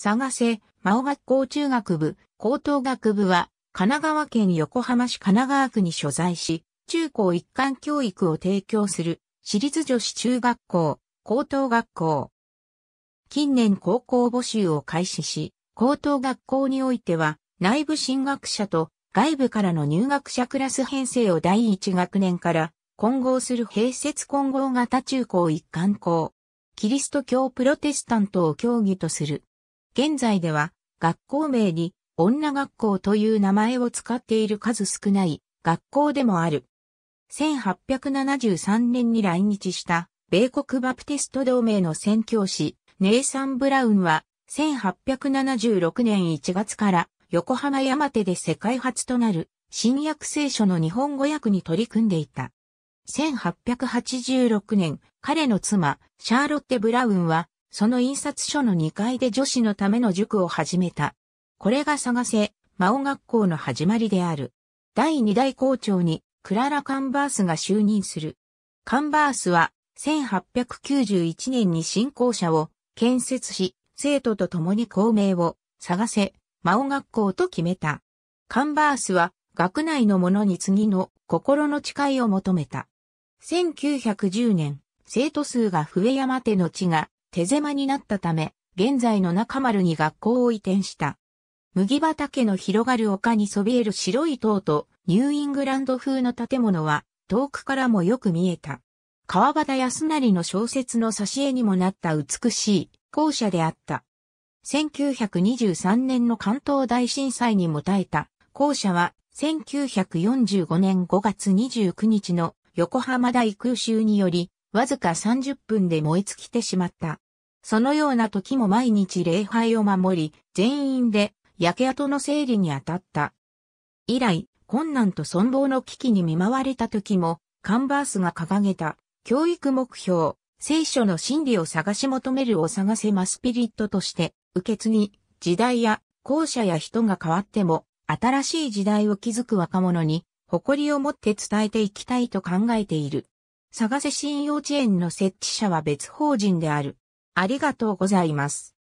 探せ、真央学校中学部、高等学部は、神奈川県横浜市神奈川区に所在し、中高一貫教育を提供する、私立女子中学校、高等学校。近年高校募集を開始し、高等学校においては、内部進学者と外部からの入学者クラス編成を第一学年から混合する併設混合型中高一貫校、キリスト教プロテスタントを教義とする現在では学校名に女学校という名前を使っている数少ない学校でもある。1873年に来日した米国バプテスト同盟の宣教師ネイサン・ブラウンは1876年1月から横浜山手で世界初となる新約聖書の日本語訳に取り組んでいた。1886年、彼の妻、シャーロッテ・ブラウンは、その印刷所の2階で女子のための塾を始めた。これが探せ、魔王学校の始まりである。第2代校長にクララ・カンバースが就任する。カンバースは1891年に新校舎を建設し、生徒と共に校名を探せ、魔王学校と決めた。カンバースは学内の者に次の心の誓いを求めた。1910年、生徒数が増え山手の地が手狭になったため、現在の中丸に学校を移転した。麦畑の広がる丘にそびえる白い塔とニューイングランド風の建物は遠くからもよく見えた。川端康成の小説の挿絵にもなった美しい校舎であった。1923年の関東大震災にも耐えた校舎は1945年5月29日の横浜大空襲によりわずか30分で燃え尽きてしまった。そのような時も毎日礼拝を守り、全員で焼け跡の整理に当たった。以来、困難と存亡の危機に見舞われた時も、カンバースが掲げた、教育目標、聖書の真理を探し求めるを探せマスピリットとして、受け継ぎ、時代や校舎や人が変わっても、新しい時代を築く若者に、誇りを持って伝えていきたいと考えている。佐賀瀬新幼稚園の設置者は別法人である。ありがとうございます。